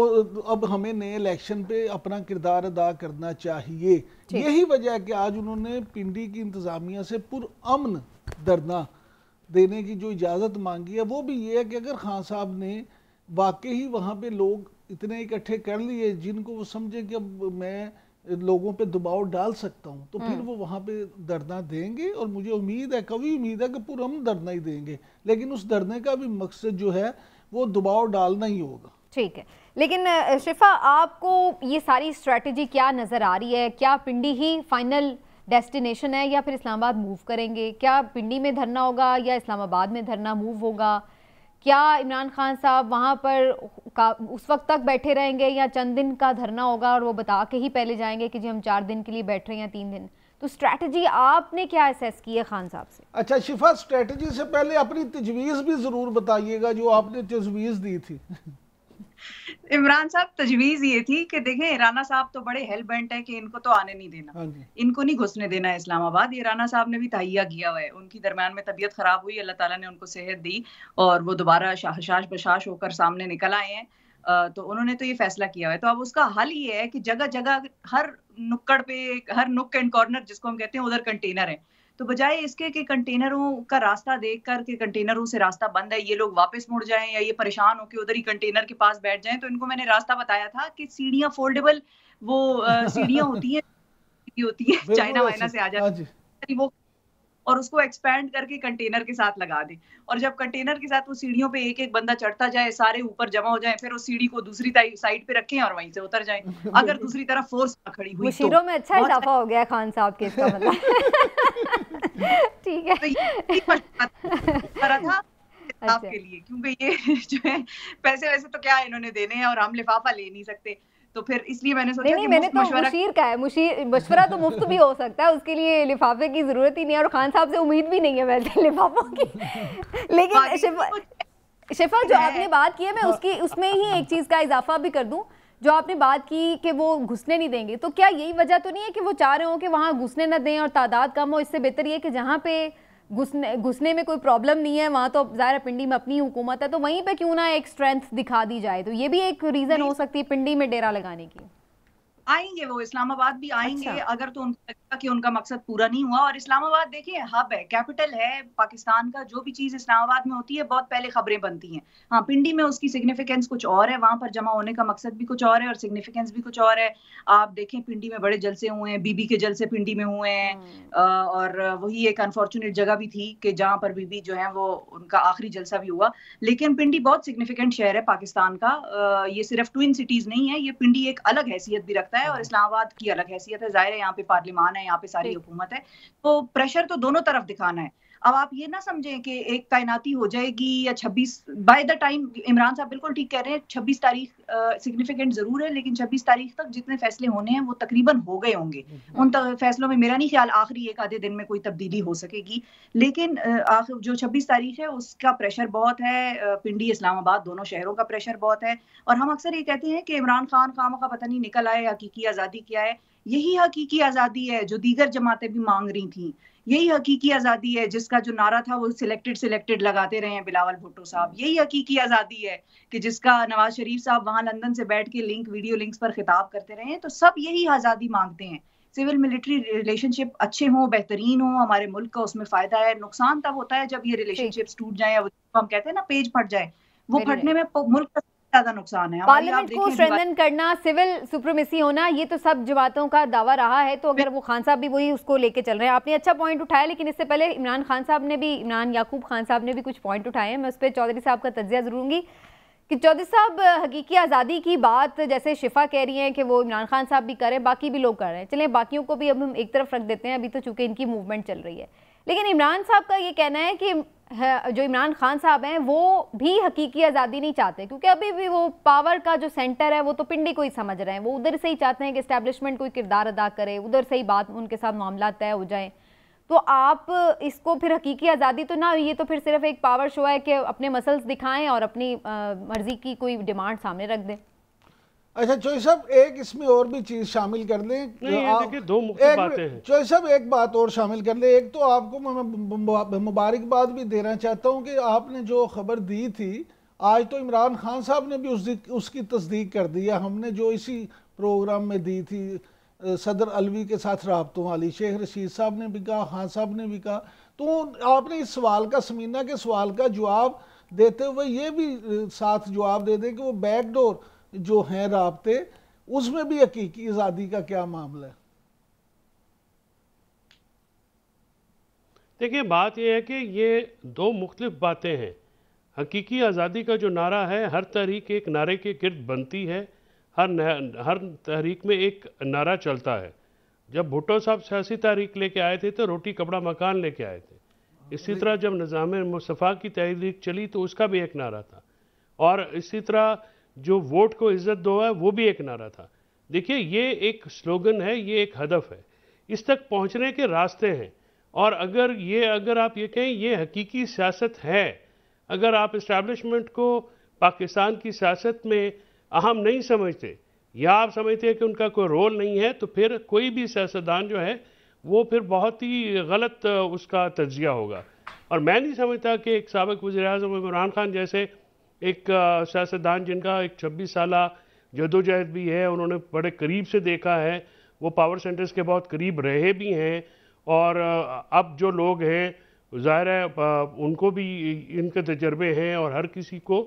और अब हमें नए इलेक्शन पे अपना किरदार अदा करना चाहिए यही वजह है कि आज उन्होंने पिंडी की इंतज़ामिया से पुरअमन धरना देने की जो इजाज़त मांगी है वो भी ये है कि अगर खान साहब ने वाकई ही वहाँ पे लोग इतने इकट्ठे कर लिए जिनको वो समझे कि अब मैं लोगों पे दबाव डाल सकता हूँ तो फिर हम्म। वो वहाँ पे धरना देंगे और मुझे उम्मीद है कभी उम्मीद है कि हम धरना ही देंगे लेकिन उस धरने का भी मकसद जो है वो दबाव डालना ही होगा ठीक है लेकिन शिफा आपको ये सारी स्ट्रेटजी क्या नज़र आ रही है क्या पिंडी ही फाइनल डेस्टिनेशन है या फिर इस्लामाबाद मूव करेंगे क्या पिंडी में धरना होगा या इस्लामाबाद में धरना मूव होगा क्या इमरान खान साहब वहाँ पर का उस वक्त तक बैठे रहेंगे या चंद दिन का धरना होगा और वो बता के ही पहले जाएंगे कि जी हम चार दिन के लिए बैठ रहे हैं या तीन दिन तो स्ट्रेटजी आपने क्या असेस की है खान साहब से अच्छा शिफा स्ट्रेटजी से पहले अपनी तजवीज़ भी ज़रूर बताइएगा जो आपने तजवीज़ दी थी इमरान साहब तजवीज ये थी कि देखें राना साहब तो बड़े हेल बेंट है कि इनको तो आने नहीं देना हाँ इनको नहीं घुसने देना है इस्लामाबाद ये राना साहब ने भी तहिया किया हुआ है उनकी दरम्यान में तबीयत खराब हुई अल्लाह ताला ने उनको सेहत दी और वो दोबारा शाहशाश बशाश होकर सामने निकल आए हैं तो उन्होंने तो ये फैसला किया हुआ है तो अब उसका हल ये है कि जगह जगह हर नुक्कड़ पे हर नुक एंड कॉर्नर जिसको हम कहते हैं उधर कंटेनर है तो बजाय इसके कि कंटेनरों का रास्ता देख कर के कंटेनरों से रास्ता बंद है ये लोग वापस मुड़ जाए या ये परेशान होकर उधर ही कंटेनर के पास बैठ जाए तो इनको मैंने रास्ता बताया था कि सीढ़ियां फोल्डेबल वो सीढ़ियां होती हैं (laughs) होती है चाइना वाइना से आ जाती हाँ वो और उसको एक्सपैंड करके कंटेनर के साथ लगा दें और जब कंटेनर के साथ वो सीढ़ियों पे एक एक बंदा चढ़ता जाए सारे ऊपर जमा हो जाए फिर उस सीढ़ी को दूसरी साइड पे रखें और वहीं से उतर जाए (laughs) अगर दूसरी तरफ फोर्स खड़ी हुई तो में अच्छा इजाफा हो गया खान साहब के इसका मतलब (laughs) ठीक है करा तो अच्छा, था अच्छा। के लिए क्योंकि ये (laughs) जो है पैसे वैसे तो क्या इन्होंने देने हैं और हम लिफाफा ले नहीं सकते तो फिर इसलिए मैंने सोचा नहीं, नहीं मैंने तो मुशीर का है मुशीर मशवरा तो मुफ्त भी हो सकता है उसके लिए लिफाफे की जरूरत ही नहीं है और खान साहब से उम्मीद भी नहीं है वैसे लिफाफों की (laughs) लेकिन शिफा जो आपने बात की है मैं हाँ। उसकी उसमें ही एक चीज़ का इजाफा भी कर दूं जो आपने बात की कि वो घुसने नहीं देंगे तो क्या यही वजह तो नहीं है कि वो चाह रहे हों कि वहाँ घुसने ना दें और तादाद कम हो इससे बेहतर ये कि जहाँ पे घुसने घुसने में कोई प्रॉब्लम नहीं है वहाँ तो ज़ाहिर पिंडी में अपनी हुकूमत है तो वहीं पर क्यों ना एक स्ट्रेंथ दिखा दी जाए तो ये भी एक रीज़न हो सकती है पिंडी में डेरा लगाने की आएंगे वो इस्लामाबाद भी आएंगे अच्छा। अगर तो उनको लगता कि उनका मकसद पूरा नहीं हुआ और इस्लामाबाद देखिए हब है कैपिटल है पाकिस्तान का जो भी चीज इस्लामाबाद में होती है बहुत पहले खबरें बनती हैं हाँ पिंडी में उसकी सिग्निफिकेंस कुछ और है वहां पर जमा होने का मकसद भी कुछ और है और सिग्निफिकेंस भी कुछ और है आप देखें पिंडी में बड़े जलसे हुए हैं बीबी के जलसे पिंडी में हुए हैं हम्म। और वही एक अनफॉर्चुनेट जगह भी थी कि जहाँ पर बीबी जो है वो उनका आखिरी जलसा भी हुआ लेकिन पिंडी बहुत सिग्निफिकेंट शहर है पाकिस्तान का ये सिर्फ ट्विन सिटीज नहीं है ये पिंडी एक अलग हैसियत भी रखती करता है और हाँ। इस्लामाबाद की अलग हैसियत है जाहिर है यहाँ पे पार्लिमान है यहाँ पे सारी हुकूमत है तो प्रेशर तो दोनों तरफ दिखाना है अब आप ये ना समझें कि एक कायनाती हो जाएगी या 26 बाय द टाइम इमरान साहब बिल्कुल ठीक कह रहे हैं 26 तारीख सिग्निफिकेंट जरूर है लेकिन 26 तारीख तक जितने फैसले होने हैं वो तकरीबन हो गए होंगे हम्म। उन फैसलों में मेरा नहीं ख्याल आखिरी एक आधे दिन में कोई तब्दीली हो सकेगी लेकिन आखिर जो छब्बीस तारीख है उसका प्रेशर बहुत है पिंडी इस्लामाबाद दोनों शहरों का प्रेशर बहुत है और हम अक्सर ये कहते हैं कि इमरान खान खाम का पता नहीं निकल आए हकीकी आज़ादी क्या है यही हकीकी आज़ादी है जो दीगर जमातें भी मांग रही थी यही हकीकी आज़ादी है जिसका जो नारा था वो सिलेक्टेड सिलेक्टेड लगाते रहे हैं बिलावल भुट्टो साहब यही हकीकी आज़ादी है कि जिसका नवाज शरीफ साहब वहाँ लंदन से बैठ के लिंक वीडियो लिंक्स पर खिताब करते रहे हैं तो सब यही आज़ादी मांगते हैं सिविल मिलिट्री रिलेशनशिप अच्छे हों बेहतरीन हो हमारे मुल्क का उसमें फायदा है नुकसान तब होता है जब ये रिलेशनशिप टूट जाए हम कहते हैं ना पेज फट जाए वो फटने में मुल्क का ज्यादा नुकसान है पार्लियामेंट को स्ट्रेंथन करना सिविल सुप्रीमेसी होना ये तो सब जमातों का दावा रहा है तो अगर वो खान साहब भी वही उसको लेके चल रहे हैं आपने अच्छा पॉइंट उठाया लेकिन इससे पहले इमरान खान साहब ने भी इमरान याकूब खान साहब ने भी कुछ पॉइंट उठाए हैं मैं उस पर चौधरी साहब का तजिया जरूरूंगी कि चौधरी साहब हकीकी आज़ादी की बात जैसे शिफा कह रही हैं कि वो इमरान खान साहब भी करें बाकी भी लोग कर रहे हैं चलें बाकियों को भी अब हम एक तरफ रख देते हैं अभी तो चूंकि इनकी मूवमेंट चल रही है लेकिन इमरान साहब का ये कहना है कि जो इमरान खान साहब हैं वो भी हकीकी आज़ादी नहीं चाहते क्योंकि अभी भी वो पावर का जो सेंटर है वो तो पिंडी को ही समझ रहे हैं वो उधर से ही चाहते हैं कि इस्टेब्लिशमेंट कोई किरदार अदा करे उधर से ही बात उनके साथ मामला तय हो जाए तो आप इसको फिर हकीकी आज़ादी तो ना ये तो फिर सिर्फ एक पावर शो है कि अपने मसल्स दिखाएं और अपनी मर्ज़ी की कोई डिमांड सामने रख दें अच्छा चोई साहब एक इसमें और भी चीज शामिल कर लें दो चोई साहब एक बात और शामिल कर लें एक तो आपको मैं मुबारकबाद भी देना चाहता हूँ कि आपने जो खबर दी थी आज तो इमरान खान साहब ने भी उस उसकी तस्दीक कर दी है हमने जो इसी प्रोग्राम में दी थी सदर अलवी के साथ रबतों वाली शेख रशीद साहब ने भी कहा खान साहब ने भी कहा तो आपने इस सवाल का समीना के सवाल का जवाब देते हुए ये भी साथ जवाब दे दें कि वो बैकडोर जो हैं रबते उसमें भी हकीकी आज़ादी का क्या मामला है देखिए बात यह है कि ये दो मुख्तलिफ बातें हैं हकीकी आज़ादी का जो नारा है हर तहरीक एक नारे के गिरद बनती है हर हर तहरीक में एक नारा चलता है जब भुट्टो साहब सियासी तहरीक लेके आए थे तो रोटी कपड़ा मकान लेके आए थे इसी हाँ, तरह जब निज़ाम मुस्तफ़ा की तहरीक चली तो उसका भी एक नारा था और इसी तरह जो वोट को इज्जत दो है वो भी एक नारा था देखिए ये एक स्लोगन है ये एक हदफ है इस तक पहुंचने के रास्ते हैं और अगर ये अगर आप ये कहें ये हकीकी सियासत है अगर आप इस्टेब्लिशमेंट को पाकिस्तान की सियासत में अहम नहीं समझते या आप समझते हैं कि उनका कोई रोल नहीं है तो फिर कोई भी सियासतदान जो है वो फिर बहुत ही गलत उसका तजिया होगा और मैं नहीं समझता कि एक सबक वजी अजम इमरान खान जैसे एक सियासतदान जिनका एक छब्बीस साल जदोजहद भी है उन्होंने बड़े करीब से देखा है वो पावर सेंटर्स के बहुत करीब रहे भी हैं और अब जो लोग हैं ज़ाहिर है उनको भी इनके तजर्बे हैं और हर किसी को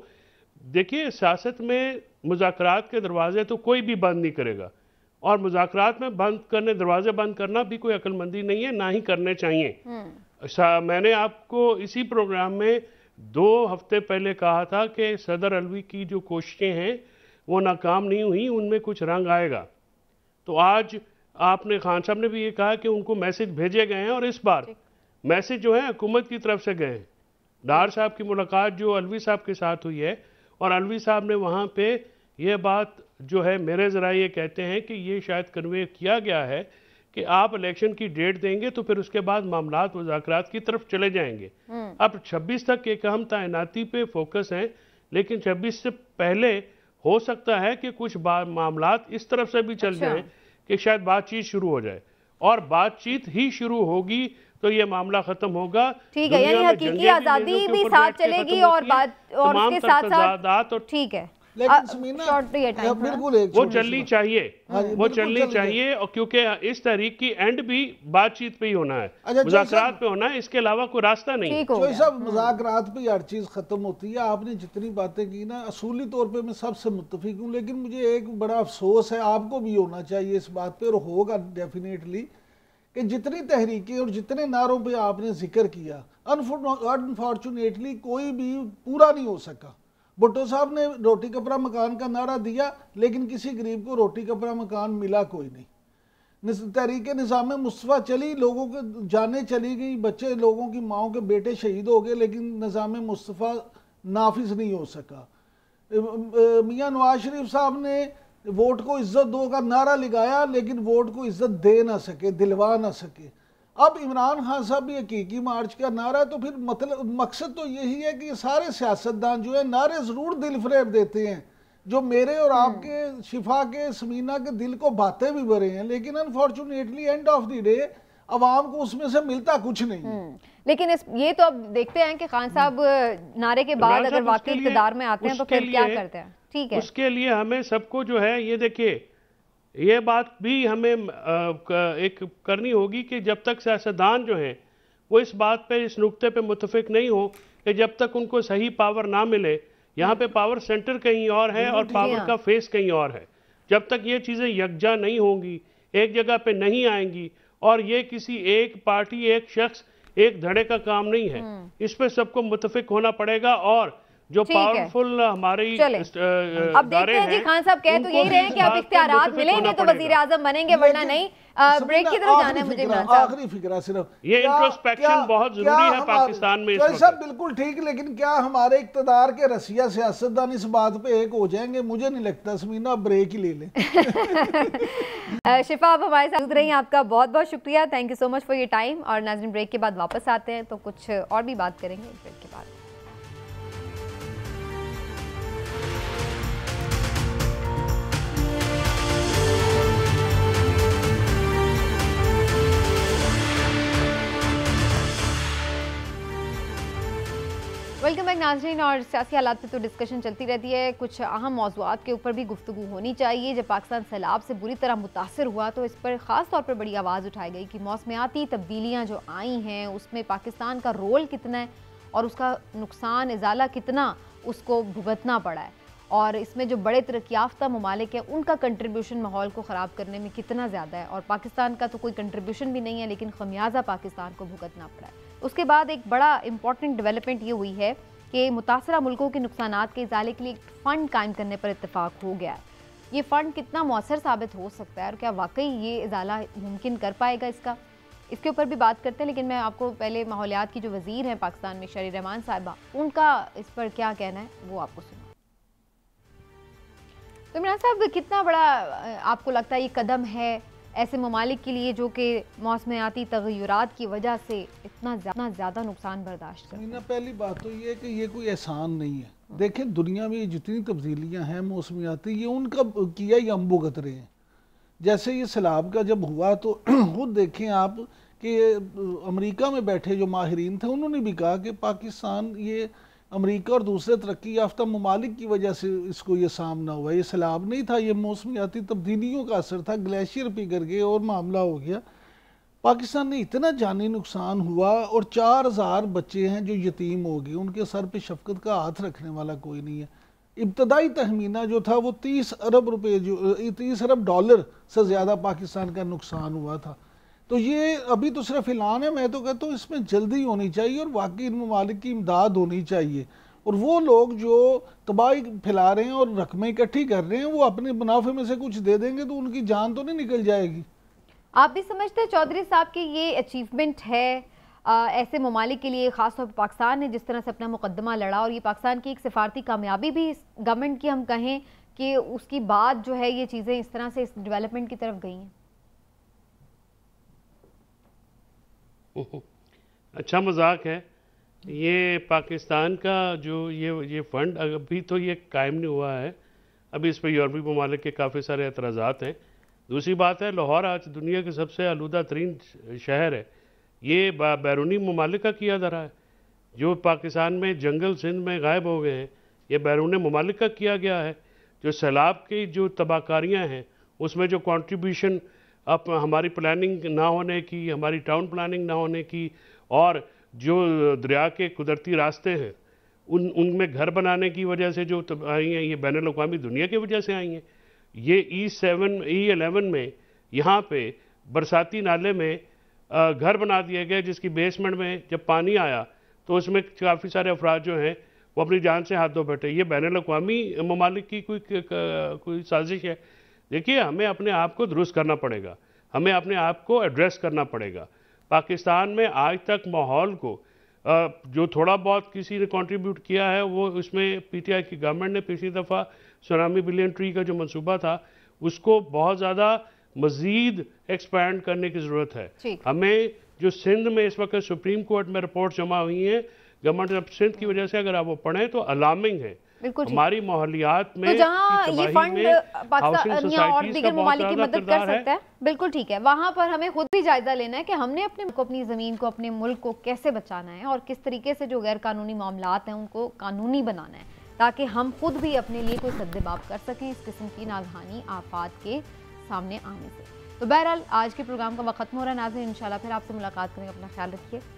देखिए सियासत में मुजाकरात के दरवाजे तो कोई भी बंद नहीं करेगा और मुजाकरात में बंद करने दरवाजे बंद करना भी कोई अकलमंदी नहीं है ना ही करने चाहिए हम्म। मैंने आपको इसी प्रोग्राम में दो हफ्ते पहले कहा था कि सदर अलवी की जो कोशिशें हैं वो नाकाम नहीं हुई उनमें कुछ रंग आएगा तो आज आपने खान साहब ने भी ये कहा कि उनको मैसेज भेजे गए हैं और इस बार मैसेज जो है हुकूमत की तरफ से गए हैं डार साहब की मुलाकात जो अलवी साहब के साथ हुई है और अलवी साहब ने वहाँ पे ये बात जो है मेरे ज़रा ये कहते हैं कि ये शायद कन्वे किया गया है कि आप इलेक्शन की डेट देंगे तो फिर उसके बाद मामला मुजाकर की तरफ चले जाएंगे हम्म। अब 26 तक एक हम तैनाती पे फोकस हैं लेकिन 26 से पहले हो सकता है कि कुछ मामला इस तरफ से भी चल जाए अच्छा। जाएं कि शायद बातचीत शुरू हो जाए और बातचीत ही शुरू होगी तो ये मामला खत्म होगा ठीक है यानी हकीकी आजादी भी साथ चलेगी और बात और उसके साथ साथ ठीक है लेकिन बिल्कुल वो हाँ चलनी चाहिए वो चलनी चाहिए और क्योंकि इस तारीख की एंड भी बातचीत पे ही होना है अच्छा, मुजाकरात पे होना है इसके अलावा कोई रास्ता नहीं है सब हाँ। मुजाकरात पे हर चीज खत्म होती है आपने जितनी बातें की ना असूली तौर पे मैं सबसे मुतफिक हूँ लेकिन मुझे एक बड़ा अफसोस है आपको भी होना चाहिए इस बात पे और होगा डेफिनेटली कि जितनी तहरीकें और जितने नारों पर आपने जिक्र किया अनफॉर्चुनेटली कोई भी पूरा नहीं हो सका भुट्टो साहब ने रोटी कपड़ा मकान का नारा दिया लेकिन किसी गरीब को रोटी कपड़ा मकान मिला कोई नहीं तहरीक निज़ाम मुस्तफ़ा चली लोगों के जाने चली गई बच्चे लोगों की माओ के बेटे शहीद हो गए लेकिन निज़ाम मुस्तफ़ा नाफिज नहीं हो सका मियाँ नवाज शरीफ साहब ने वोट को इज़्ज़त दो का नारा लगाया लेकिन वोट को इज़्ज़त दे ना सके दिलवा ना सके अब इमरान खान साहब भी हकीकी मार्च का नारा तो फिर मतलब मकसद तो यही है कि सारे सियासतदान जो है नारे ज़रूर दिल फरेब देते हैं जो मेरे और हम्म। आपके शिफा के समीना के दिल को बातें भी भरे हैं लेकिन unfortunately end of the day आवाम को उसमें से मिलता कुछ नहीं हम्म। लेकिन इस ये तो अब देखते हैं कि खान साहब हम्म। नारे के बाद अगर वाकई इकतदार में आते हैं तो फिर क्या करते हैं ठीक है उसके लिए हमें सबको जो है ये देखिए ये बात भी हमें एक करनी होगी कि जब तक सियासतदान जो हैं वो इस बात पे इस नुक्ते पे मुतफिक नहीं हो कि जब तक उनको सही पावर ना मिले यहाँ पे पावर सेंटर कहीं और है और पावर का हाँ। फेस कहीं और है जब तक ये चीज़ें यकजा नहीं होंगी एक जगह पे नहीं आएंगी और ये किसी एक पार्टी एक शख्स एक धड़े का काम नहीं है हम्म। इस पर सबको मुतफिक होना पड़ेगा और जो पावरफुल uh, हमारी uh, uh, अब देखते हैं जी खान साहब कहे तो यही रहे कि आप इख्तियार मिलेंगे तो वजीर आजम बनेंगे वरना नहीं ब्रेक की तरफ जाना है मुझे आखिरी फिक्रा सिर्फ ये इंट्रोस्पेक्शन बहुत जरूरी है पाकिस्तान में सब बिल्कुल ठीक लेकिन क्या हमारे इकतदार के रसिया सियासतदान इस बात पे एक हो जाएंगे मुझे नहीं लगता समीना ब्रेक ही ले लें (laughs) शिफा आप हमारे साथ रही हैं आपका बहुत बहुत शुक्रिया thank you so much for your time और नाजन ब्रेक के बाद वापस आते हैं तो कुछ और भी बात करेंगे ब्रेक के बाद वेलकम बैक नाजरीन और सियासी हालात पर तो डिस्कशन चलती रहती है कुछ अहम मौजूद के ऊपर भी गुफ्तु होनी चाहिए जब पाकिस्तान सैलाब से बुरी तरह मुतासर हुआ तो इस पर ख़ास तौर पर बड़ी आवाज़ उठाई गई कि मौसमियाती तब्दीलियाँ जो आई हैं उसमें पाकिस्तान का रोल कितना है और उसका नुकसान इजाला कितना उसको भुगतना पड़ा है और इसमें जो बड़े तरक्याफ्ता ममालिक हैं उनका कंट्रीब्यूशन माहौल को ख़राब करने में कितना ज़्यादा है और पाकिस्तान का तो कोई कंट्रीब्यूशन भी नहीं है लेकिन खमियाजा पाकिस्तान को भुगतना पड़ा है उसके बाद एक बड़ा इम्पॉर्टेंट डेवलपमेंट ये हुई है कि मुतासर मुल्कों के नुकसान के इजाले के लिए एक फ़ंड कायम करने पर इतफाक़ हो गया ये फ़ंड कितना मौसर साबित हो सकता है और क्या वाकई ये इजाला मुमकिन कर पाएगा इसका इसके ऊपर भी बात करते हैं लेकिन मैं आपको पहले माहौलियात की जो वज़ीर हैं पाकिस्तान में शरी रहमान साहबा उनका इस पर क्या कहना है वो आपको सुना तो इमरान साहब कितना बड़ा आपको लगता है ये कदम है ऐसे ममालिक के लिए जो कि मौसमियाती तगैरत की वजह से इतना ज़्यादा ज़्यादा नुकसान बर्दाश्त करना पहली बात तो ये कि ये कोई एहसान नहीं है देखें दुनिया में जितनी तब्दीलियाँ हैं मौसमियाती ये उनका किया ही हम भुगत रहे हैं जैसे ये सैलाब का जब हुआ तो (clears throat) खुद देखें आप कि अमरीका में बैठे जो माहरीन थे उन्होंने भी कहा कि पाकिस्तान ये अमरीका और दूसरे तरक्की याफ्ता ममालिक की वजह से इसको ये सामना हुआ ये सैलाब नहीं था ये मौसमियाती तब्दीलियों का असर था ग्लेशियर पिघल गए और मामला हो गया पाकिस्तान में इतना जानी नुकसान हुआ और चार हज़ार बच्चे हैं जो यतीम हो गए उनके सर पर शफकत का हाथ रखने वाला कोई नहीं है इब्तदाई तहमीना जो था वो तीस अरब रुपये जो तीस अरब डॉलर से ज़्यादा पाकिस्तान का नुकसान हुआ था तो ये अभी तो सिर्फ ऐलान है मैं तो कहता हूँ इसमें जल्दी होनी चाहिए और वाकई इन ममालिक की इमदाद होनी चाहिए और वो लोग जो तबाही फैला रहे हैं और रकमें इकट्ठी कर रहे हैं वो अपने मुनाफे में से कुछ दे देंगे तो उनकी जान तो नहीं निकल जाएगी आप भी समझते हैं चौधरी साहब की ये अचीवमेंट है आ, ऐसे ममालिक के लिए ख़ासतौर पर पाकिस्तान ने जिस तरह से अपना मुकदमा लड़ा और ये पाकिस्तान की एक सिफारती कामयाबी भी गवर्नमेंट की हम कहें कि उसकी बात जो है ये चीज़ें इस तरह से इस डेवलपमेंट की तरफ गई हैं (laughs) अच्छा मजाक है ये पाकिस्तान का जो ये ये फ़ंड अभी तो ये कायम नहीं हुआ है अभी इस पर यूरोपी ममालिक के काफ़ी सारे एतराज़ात हैं दूसरी बात है लाहौर आज दुनिया के सबसे आलूदा तरीन शहर है ये बैरूनी ममालिक का किया जा रहा है जो पाकिस्तान में जंगल सिंध में गायब हो गए हैं ये बैरून ममालिक का किया गया है जो सैलाब की जो तबाहकारियाँ हैं उसमें जो कॉन्ट्रीब्यूशन अब हमारी प्लानिंग ना होने की हमारी टाउन प्लानिंग ना होने की और जो दरिया के कुदरती रास्ते हैं उन उनमें घर बनाने की वजह से जो आई हैं ये बैन अवी दुनिया की वजह से आई हैं ये ई सेवन ई एलेवन में यहाँ पे बरसाती नाले में घर बना दिए गए जिसकी बेसमेंट में जब पानी आया तो उसमें काफ़ी सारे अफराद जो हैं वो अपनी जान से हाथ धो बैठे ये बैन अवी ममालिक की कोई कोई साजिश है देखिए हमें अपने आप को दुरुस्त करना पड़ेगा हमें अपने आप को एड्रेस करना पड़ेगा पाकिस्तान में आज तक माहौल को जो थोड़ा बहुत किसी ने कंट्रीब्यूट किया है वो उसमें पीटीआई की गवर्नमेंट ने पिछली दफ़ा सुनामी बिलियन ट्री का जो मंसूबा था उसको बहुत ज़्यादा मज़ीद एक्सपैंड करने की ज़रूरत है हमें जो सिंध में इस वक्त सुप्रीम कोर्ट में रिपोर्ट जमा हुई हैं गवर्नमेंट ऑफ सिंध की वजह से अगर आप वो पढ़ें तो अलार्मिंग है हमारी मोहलियात तो में तो जहाँ ये फंड पाकिस्तान और दीगर ममालिक की मदद कर सकता है बिल्कुल ठीक है वहाँ पर हमें खुद भी जायजा लेना है कि हमने अपने को अपनी ज़मीन को अपने मुल्क को कैसे बचाना है और किस तरीके से जो गैर कानूनी मामला हैं उनको कानूनी बनाना है ताकि हम खुद भी अपने लिए कोई सद्देबाप कर सकें इस किस्म की नागहानी आफात के सामने आने से तो बहरहाल आज के प्रोग्राम का वक्त हो रहा है नाजिन इंशाल्लाह फिर आपसे मुलाकात करेंगे अपना ख्याल रखिए